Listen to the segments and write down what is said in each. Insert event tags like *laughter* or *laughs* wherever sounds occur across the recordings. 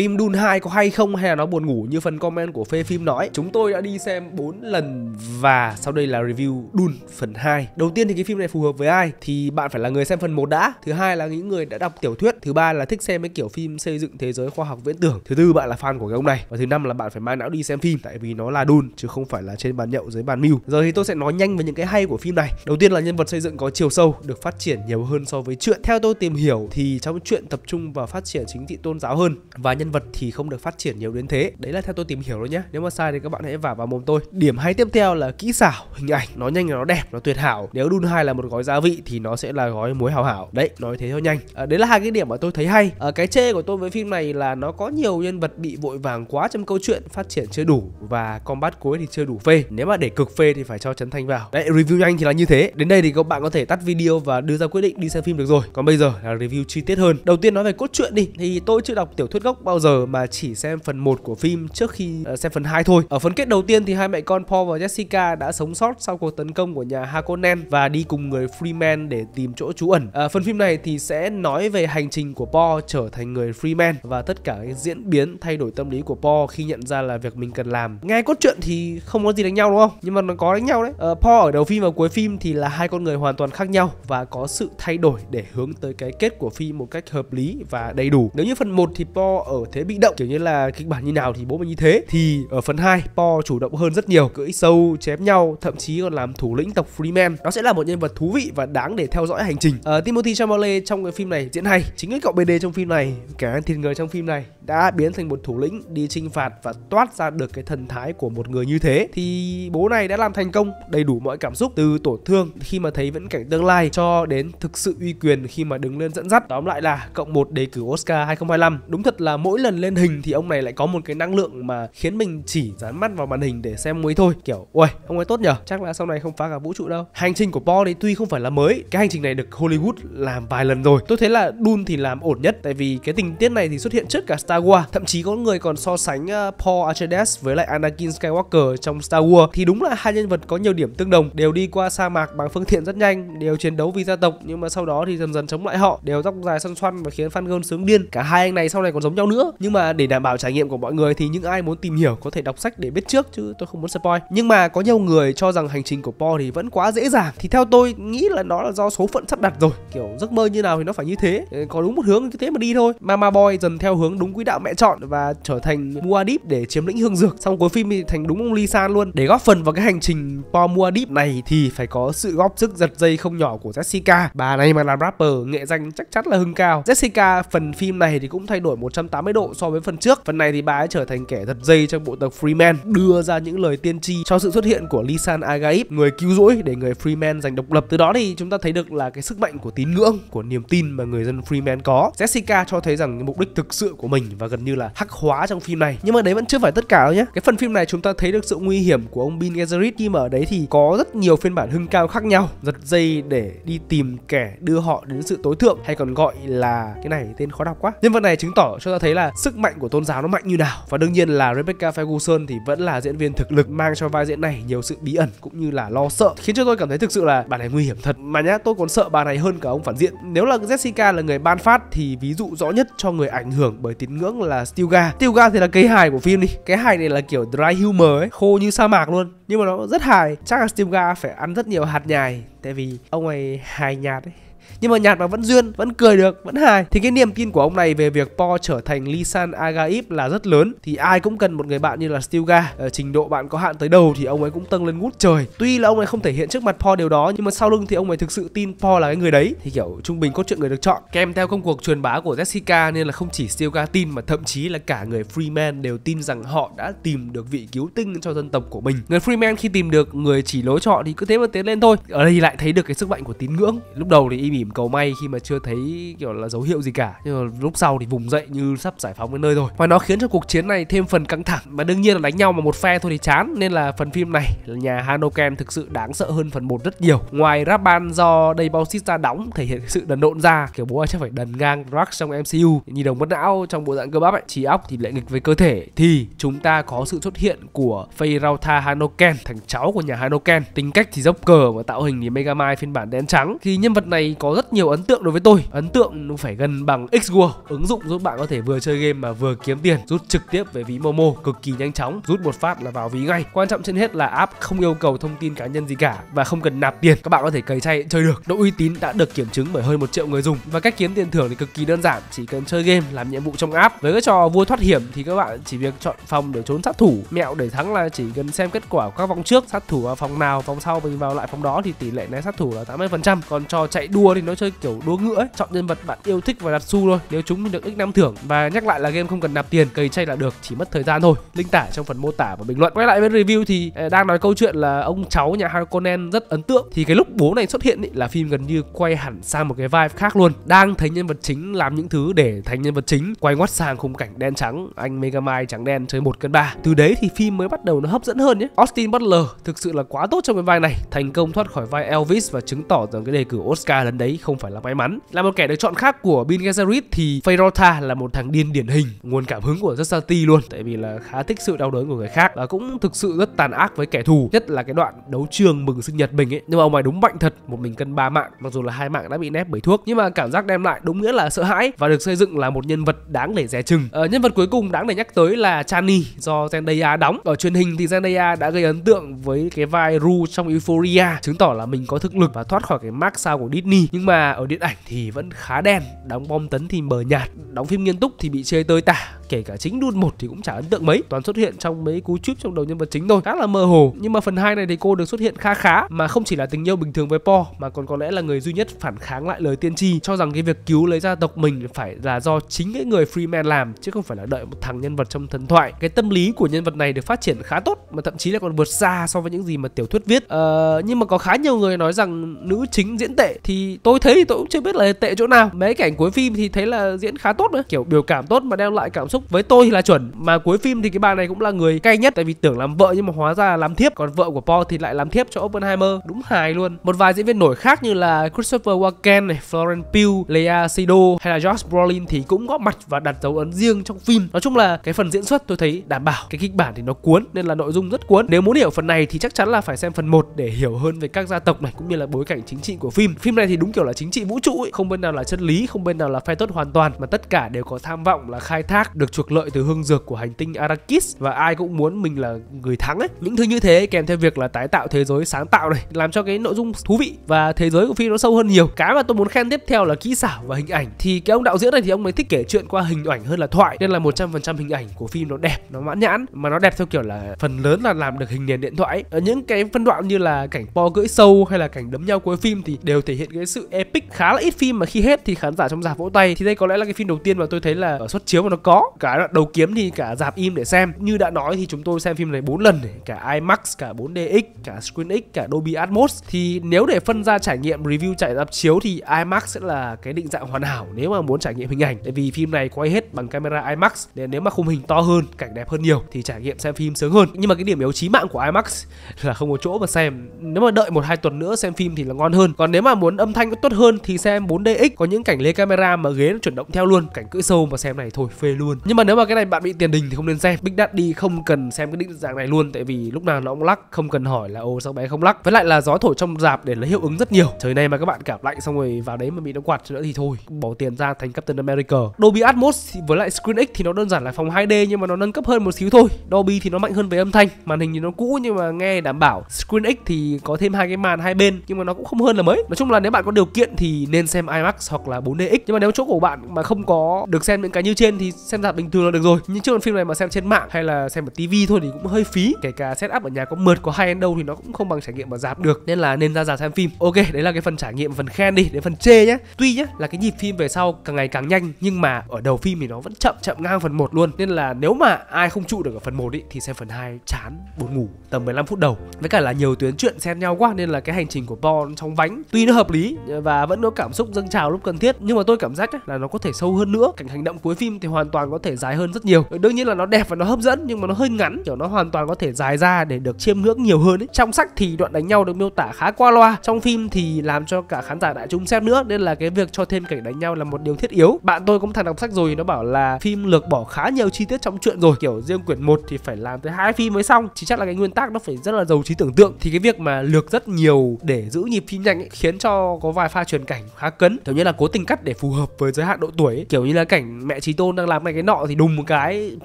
phim Dune 2 có hay không hay là nó buồn ngủ như phần comment của phê phim nói. Chúng tôi đã đi xem 4 lần và sau đây là review Dune phần 2. Đầu tiên thì cái phim này phù hợp với ai thì bạn phải là người xem phần 1 đã, thứ hai là những người đã đọc tiểu thuyết, thứ ba là thích xem cái kiểu phim xây dựng thế giới khoa học viễn tưởng, thứ tư bạn là fan của cái ông này và thứ năm là bạn phải mang não đi xem phim tại vì nó là Dune chứ không phải là trên bàn nhậu dưới bàn mưu. Giờ thì tôi sẽ nói nhanh về những cái hay của phim này. Đầu tiên là nhân vật xây dựng có chiều sâu, được phát triển nhiều hơn so với chuyện Theo tôi tìm hiểu thì trong chuyện tập trung vào phát triển chính trị tôn giáo hơn và nhân vật thì không được phát triển nhiều đến thế đấy là theo tôi tìm hiểu thôi nhé nếu mà sai thì các bạn hãy vả vào mồm tôi điểm hay tiếp theo là kỹ xảo hình ảnh nó nhanh nó đẹp nó tuyệt hảo nếu đun hai là một gói gia vị thì nó sẽ là gói muối hảo hảo đấy nói thế cho nhanh à, đấy là hai cái điểm mà tôi thấy hay à, cái chê của tôi với phim này là nó có nhiều nhân vật bị vội vàng quá trong câu chuyện phát triển chưa đủ và combat cuối thì chưa đủ phê nếu mà để cực phê thì phải cho chấn Thanh vào đấy review nhanh thì là như thế đến đây thì các bạn có thể tắt video và đưa ra quyết định đi xem phim được rồi còn bây giờ là review chi tiết hơn đầu tiên nói về cốt truyện đi thì tôi chưa đọc tiểu thuyết gốc bao giờ mà chỉ xem phần 1 của phim trước khi ờ, xem phần 2 thôi. Ở phần kết đầu tiên thì hai mẹ con Paul và Jessica đã sống sót sau cuộc tấn công của nhà Harkonnen và đi cùng người Freeman để tìm chỗ trú ẩn. À, phần phim này thì sẽ nói về hành trình của Paul trở thành người Freeman và tất cả cái diễn biến thay đổi tâm lý của Paul khi nhận ra là việc mình cần làm. Nghe cốt truyện thì không có gì đánh nhau đúng không? Nhưng mà nó có đánh nhau đấy. À, Paul ở đầu phim và cuối phim thì là hai con người hoàn toàn khác nhau và có sự thay đổi để hướng tới cái kết của phim một cách hợp lý và đầy đủ. Nếu như phần 1 thì Paul ở thế bị động kiểu như là kịch bản như nào thì bố mình như thế thì ở phần 2 Po chủ động hơn rất nhiều cưỡi sâu chém nhau thậm chí còn làm thủ lĩnh tộc Freeman nó sẽ là một nhân vật thú vị và đáng để theo dõi hành trình uh, Timothy Chalamet trong cái phim này diễn hay chính cái cậu BD trong phim này cả thiên người trong phim này đã biến thành một thủ lĩnh đi chinh phạt và toát ra được cái thần thái của một người như thế thì bố này đã làm thành công đầy đủ mọi cảm xúc từ tổn thương khi mà thấy vẫn cảnh tương lai cho đến thực sự uy quyền khi mà đứng lên dẫn dắt tóm lại là cộng một đề cử Oscar 2025 đúng thật là mỗi lần lên hình thì ông này lại có một cái năng lượng mà khiến mình chỉ dán mắt vào màn hình để xem mới thôi kiểu ôi ông ấy tốt nhở chắc là sau này không phá cả vũ trụ đâu hành trình của Paul thì tuy không phải là mới cái hành trình này được Hollywood làm vài lần rồi tôi thấy là Dune thì làm ổn nhất tại vì cái tình tiết này thì xuất hiện trước cả Star Wars thậm chí có người còn so sánh ờ, Paul Atreides với lại Anakin Skywalker trong Star Wars thì đúng là hai nhân vật có nhiều điểm tương đồng đều đi qua sa mạc bằng phương tiện rất nhanh đều chiến đấu vì gia tộc nhưng mà sau đó thì dần dần chống lại họ đều tóc dài xoăn xoăn và khiến fan girl sướng điên cả hai anh này sau này còn giống nhau nữa nhưng mà để đảm bảo trải nghiệm của mọi người thì những ai muốn tìm hiểu có thể đọc sách để biết trước chứ tôi không muốn spoil nhưng mà có nhiều người cho rằng hành trình của Paul thì vẫn quá dễ dàng thì theo tôi nghĩ là nó là do số phận sắp đặt rồi kiểu giấc mơ như nào thì nó phải như thế ờ, có đúng một hướng như thế mà đi thôi Mama Boy dần theo hướng đúng quỹ đạo đạo mẹ chọn và trở thành Muad'Dib để chiếm lĩnh Hương Dược. Xong cuối phim thì thành đúng ông Lee luôn. Để góp phần vào cái hành trình Po Muad'Dib này thì phải có sự góp sức giật dây không nhỏ của Jessica. Bà này mà làm rapper nghệ danh chắc chắn là hưng cao. Jessica phần phim này thì cũng thay đổi 180 độ so với phần trước. Phần này thì bà ấy trở thành kẻ giật dây trong bộ tộc Freeman, đưa ra những lời tiên tri cho sự xuất hiện của Lisan Agaib, người cứu rỗi để người Freeman giành độc lập. Từ đó thì chúng ta thấy được là cái sức mạnh của tín ngưỡng, của niềm tin mà người dân Freeman có. Jessica cho thấy rằng mục đích thực sự của mình và gần như là hắc hóa trong phim này nhưng mà đấy vẫn chưa phải tất cả đâu nhé cái phần phim này chúng ta thấy được sự nguy hiểm của ông Bin Gesserit khi mà ở đấy thì có rất nhiều phiên bản hưng cao khác nhau giật dây để đi tìm kẻ đưa họ đến sự tối thượng hay còn gọi là cái này tên khó đọc quá nhân vật này chứng tỏ cho ta thấy là sức mạnh của tôn giáo nó mạnh như nào và đương nhiên là Rebecca Ferguson thì vẫn là diễn viên thực lực mang cho vai diễn này nhiều sự bí ẩn cũng như là lo sợ khiến cho tôi cảm thấy thực sự là bà này nguy hiểm thật mà nhá tôi còn sợ bà này hơn cả ông phản diện nếu là Jessica là người ban phát thì ví dụ rõ nhất cho người ảnh hưởng bởi tín ngưỡng là Stilgar Stilgar thì là cây hài của phim đi Cái hài này là kiểu dry humor ấy Khô như sa mạc luôn Nhưng mà nó rất hài Chắc là Stilgar phải ăn rất nhiều hạt nhài Tại vì ông này hài nhạt ấy nhưng mà nhạc mà vẫn duyên vẫn cười được vẫn hài thì cái niềm tin của ông này về việc Po trở thành Lisan Agaip là rất lớn thì ai cũng cần một người bạn như là Stilga ở ờ, trình độ bạn có hạn tới đâu thì ông ấy cũng tăng lên ngút trời tuy là ông ấy không thể hiện trước mặt Po điều đó nhưng mà sau lưng thì ông ấy thực sự tin Po là cái người đấy thì kiểu trung bình cốt truyện người được chọn kèm theo công cuộc truyền bá của Jessica nên là không chỉ Stilga tin mà thậm chí là cả người Freeman đều tin rằng họ đã tìm được vị cứu tinh cho dân tộc của mình người Freeman khi tìm được người chỉ lối chọn thì cứ thế mà tiến lên thôi ở đây lại thấy được cái sức mạnh của tín ngưỡng lúc đầu thì y mỉm cầu may khi mà chưa thấy kiểu là dấu hiệu gì cả nhưng mà lúc sau thì vùng dậy như sắp giải phóng đến nơi rồi và nó khiến cho cuộc chiến này thêm phần căng thẳng mà đương nhiên là đánh nhau mà một phe thôi thì chán nên là phần phim này nhà Hanoken thực sự đáng sợ hơn phần một rất nhiều ngoài rap ban do đây ra đóng thể hiện sự đần độn ra kiểu bố chắc phải đần ngang Rock trong MCU nhi đồng bất não trong bộ dạng cơ bắp ấy trí óc thì lại nghịch với cơ thể thì chúng ta có sự xuất hiện của Feyrauta Hanoken thằng cháu của nhà Hanoken tính cách thì dốc cờ và tạo hình thì Megamind phiên bản đen trắng thì nhân vật này có có rất nhiều ấn tượng đối với tôi ấn tượng nó phải gần bằng x xworld ứng dụng giúp bạn có thể vừa chơi game mà vừa kiếm tiền rút trực tiếp về ví momo cực kỳ nhanh chóng rút một phát là vào ví ngay quan trọng trên hết là app không yêu cầu thông tin cá nhân gì cả và không cần nạp tiền các bạn có thể cày chay chơi được độ uy tín đã được kiểm chứng bởi hơn một triệu người dùng và cách kiếm tiền thưởng thì cực kỳ đơn giản chỉ cần chơi game làm nhiệm vụ trong app với cái trò vua thoát hiểm thì các bạn chỉ việc chọn phòng để trốn sát thủ mẹo để thắng là chỉ cần xem kết quả của các vòng trước sát thủ vào phòng nào phòng sau mình vào lại phòng đó thì tỷ lệ né sát thủ là 80% còn trò chạy đua thì thì nó chơi kiểu đố ngựa ấy. chọn nhân vật bạn yêu thích và đặt xu thôi nếu chúng được x năm thưởng và nhắc lại là game không cần nạp tiền cày chay là được chỉ mất thời gian thôi linh tải trong phần mô tả và bình luận quay lại với review thì ờ, đang nói câu chuyện là ông cháu nhà Harkonnen rất ấn tượng thì cái lúc bố này xuất hiện ý, là phim gần như quay hẳn sang một cái vibe khác luôn đang thấy nhân vật chính làm những thứ để thành nhân vật chính quay ngoắt sang khung cảnh đen trắng anh Megamind trắng đen chơi một cân ba từ đấy thì phim mới bắt đầu nó hấp dẫn hơn nhé Austin Butler thực sự là quá tốt trong cái vai này thành công thoát khỏi vai Elvis và chứng tỏ rằng cái đề cử Oscar lần đấy không phải là may mắn. Là một kẻ được chọn khác của Bin Gesserit thì Ferrota là một thằng điên điển hình, nguồn cảm hứng của Justati luôn, tại vì là khá thích sự đau đớn của người khác và cũng thực sự rất tàn ác với kẻ thù, nhất là cái đoạn đấu trường mừng sinh nhật mình ấy. Nhưng mà ông này đúng mạnh thật, một mình cân ba mạng, mặc dù là hai mạng đã bị nép bởi thuốc, nhưng mà cảm giác đem lại đúng nghĩa là sợ hãi và được xây dựng là một nhân vật đáng để dè chừng. Ờ, nhân vật cuối cùng đáng để nhắc tới là Chani do Zendaya đóng. Ở truyền hình thì Zendaya đã gây ấn tượng với cái vai Ru trong Euphoria, chứng tỏ là mình có thực lực và thoát khỏi cái mác sao của Disney nhưng mà ở điện ảnh thì vẫn khá đen đóng bom tấn thì mờ nhạt đóng phim nghiêm túc thì bị chê tơi tả kể cả chính đun một thì cũng chả ấn tượng mấy toàn xuất hiện trong mấy cú chip trong đầu nhân vật chính thôi khá là mơ hồ nhưng mà phần hai này thì cô được xuất hiện khá khá mà không chỉ là tình yêu bình thường với po mà còn có lẽ là người duy nhất phản kháng lại lời tiên tri cho rằng cái việc cứu lấy gia tộc mình phải là do chính cái người freeman làm chứ không phải là đợi một thằng nhân vật trong thần thoại cái tâm lý của nhân vật này được phát triển khá tốt mà thậm chí là còn vượt xa so với những gì mà tiểu thuyết viết ờ, nhưng mà có khá nhiều người nói rằng nữ chính diễn tệ thì tôi thấy thì tôi cũng chưa biết là tệ chỗ nào mấy cảnh cuối phim thì thấy là diễn khá tốt nữa kiểu biểu cảm tốt mà đem lại cảm xúc xúc với tôi thì là chuẩn mà cuối phim thì cái bà này cũng là người cay nhất tại vì tưởng làm vợ nhưng mà hóa ra là làm thiếp còn vợ của Paul thì lại làm thiếp cho Oppenheimer đúng hài luôn một vài diễn viên nổi khác như là Christopher Walken này Florence Pugh Lea Seydoux hay là Josh Brolin thì cũng góp mặt và đặt dấu ấn riêng trong phim nói chung là cái phần diễn xuất tôi thấy đảm bảo cái kịch bản thì nó cuốn nên là nội dung rất cuốn nếu muốn hiểu phần này thì chắc chắn là phải xem phần 1 để hiểu hơn về các gia tộc này cũng như là bối cảnh chính trị của phim phim này thì đúng kiểu là chính trị vũ trụ ấy. không bên nào là chân lý không bên nào là phai tốt hoàn toàn mà tất cả đều có tham vọng là khai thác được được chuộc lợi từ hương dược của hành tinh Arakis và ai cũng muốn mình là người thắng ấy. Những thứ như thế kèm theo việc là tái tạo thế giới sáng tạo này làm cho cái nội dung thú vị và thế giới của phim nó sâu hơn nhiều. Cái mà tôi muốn khen tiếp theo là kỹ xảo và hình ảnh. Thì cái ông đạo diễn này thì ông ấy thích kể chuyện qua hình ảnh hơn là thoại nên là 100% hình ảnh của phim nó đẹp, nó mãn nhãn mà nó đẹp theo kiểu là phần lớn là làm được hình nền điện thoại. Ở những cái phân đoạn như là cảnh po cưỡi sâu hay là cảnh đấm nhau cuối phim thì đều thể hiện cái sự epic khá là ít phim mà khi hết thì khán giả trong rạp vỗ tay. Thì đây có lẽ là cái phim đầu tiên mà tôi thấy là ở suất chiếu mà nó có cái đoạn đầu kiếm thì cả dạp im để xem như đã nói thì chúng tôi xem phim này 4 lần cả IMAX cả 4DX cả ScreenX cả Dolby Atmos thì nếu để phân ra trải nghiệm review trải dạp chiếu thì IMAX sẽ là cái định dạng hoàn hảo nếu mà muốn trải nghiệm hình ảnh tại vì phim này quay hết bằng camera IMAX nên nếu mà khung hình to hơn cảnh đẹp hơn nhiều thì trải nghiệm xem phim sướng hơn nhưng mà cái điểm yếu chí mạng của IMAX *laughs* là không có chỗ mà xem nếu mà đợi một hai tuần nữa xem phim thì là ngon hơn còn nếu mà muốn âm thanh có tốt hơn thì xem 4DX có những cảnh lấy camera mà ghế nó chuyển động theo luôn cảnh cưỡi sâu mà xem này thôi phê luôn nhưng mà nếu mà cái này bạn bị tiền đình thì không nên xem big daddy không cần xem cái định dạng này luôn tại vì lúc nào nó cũng lắc không cần hỏi là ô sao bé không lắc với lại là gió thổi trong dạp để lấy hiệu ứng rất nhiều trời này mà các bạn cảm lạnh xong rồi vào đấy mà bị nó quạt nữa thì thôi bỏ tiền ra thành captain america dolby atmos với lại screen x thì nó đơn giản là phòng 2d nhưng mà nó nâng cấp hơn một xíu thôi dolby thì nó mạnh hơn về âm thanh màn hình thì nó cũ nhưng mà nghe đảm bảo screen x thì có thêm hai cái màn hai bên nhưng mà nó cũng không hơn là mấy nói chung là nếu bạn có điều kiện thì nên xem imax hoặc là 4dx nhưng mà nếu chỗ của bạn mà không có được xem những cái như trên thì xem ra rạp bình thường là được rồi nhưng chứ còn phim này mà xem trên mạng hay là xem ở tivi thôi thì cũng hơi phí kể cả setup ở nhà có mượt có hay đến đâu thì nó cũng không bằng trải nghiệm ở rạp được nên là nên ra rạp xem phim ok đấy là cái phần trải nghiệm phần khen đi đến phần chê nhé tuy nhá là cái nhịp phim về sau càng ngày càng nhanh nhưng mà ở đầu phim thì nó vẫn chậm chậm ngang phần 1 luôn nên là nếu mà ai không trụ được ở phần 1 ý, thì xem phần 2 chán buồn ngủ tầm 15 phút đầu với cả là nhiều tuyến chuyện xen nhau quá nên là cái hành trình của Bond trong vánh tuy nó hợp lý và vẫn có cảm xúc dâng trào lúc cần thiết nhưng mà tôi cảm giác là nó có thể sâu hơn nữa cảnh hành động cuối phim thì hoàn toàn có thể dài hơn rất nhiều đương nhiên là nó đẹp và nó hấp dẫn nhưng mà nó hơi ngắn kiểu nó hoàn toàn có thể dài ra để được chiêm ngưỡng nhiều hơn ấy. trong sách thì đoạn đánh nhau được miêu tả khá qua loa trong phim thì làm cho cả khán giả đại chúng xem nữa nên là cái việc cho thêm cảnh đánh nhau là một điều thiết yếu bạn tôi cũng thằng đọc sách rồi nó bảo là phim lược bỏ khá nhiều chi tiết trong chuyện rồi kiểu riêng quyển 1 thì phải làm tới hai phim mới xong chỉ chắc là cái nguyên tắc nó phải rất là giàu trí tưởng tượng thì cái việc mà lược rất nhiều để giữ nhịp phim nhanh ấy, khiến cho có vài pha truyền cảnh khá cấn kiểu như là cố tình cắt để phù hợp với giới hạn độ tuổi ấy. kiểu như là cảnh mẹ Chí tôn đang làm cái nọ thì đùng một cái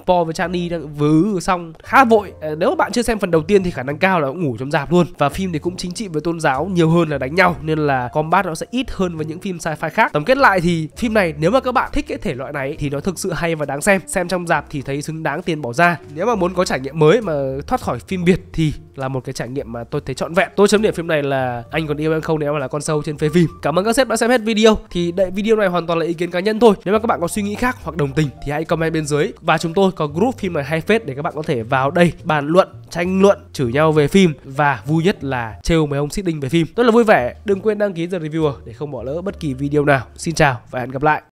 Paul với Chani đang vứ xong khá vội ờ, nếu mà bạn chưa xem phần đầu tiên thì khả năng cao là cũng ngủ trong dạp luôn và phim thì cũng chính trị với tôn giáo nhiều hơn là đánh nhau nên là combat nó sẽ ít hơn với những phim sci-fi khác tổng kết lại thì phim này nếu mà các bạn thích cái thể loại này thì nó thực sự hay và đáng xem xem trong dạp thì thấy xứng đáng tiền bỏ ra nếu mà muốn có trải nghiệm mới mà thoát khỏi phim việt thì là một cái trải nghiệm mà tôi thấy trọn vẹn tôi chấm điểm phim này là anh còn yêu em không nếu mà là con sâu trên phê phim cảm ơn các sếp đã xem hết video thì đây video này hoàn toàn là ý kiến cá nhân thôi nếu mà các bạn có suy nghĩ khác hoặc đồng tình thì hãy comment comment bên dưới và chúng tôi có group phim này hay phết để các bạn có thể vào đây bàn luận tranh luận chửi nhau về phim và vui nhất là trêu mấy ông sitting về phim rất là vui vẻ đừng quên đăng ký The Reviewer để không bỏ lỡ bất kỳ video nào xin chào và hẹn gặp lại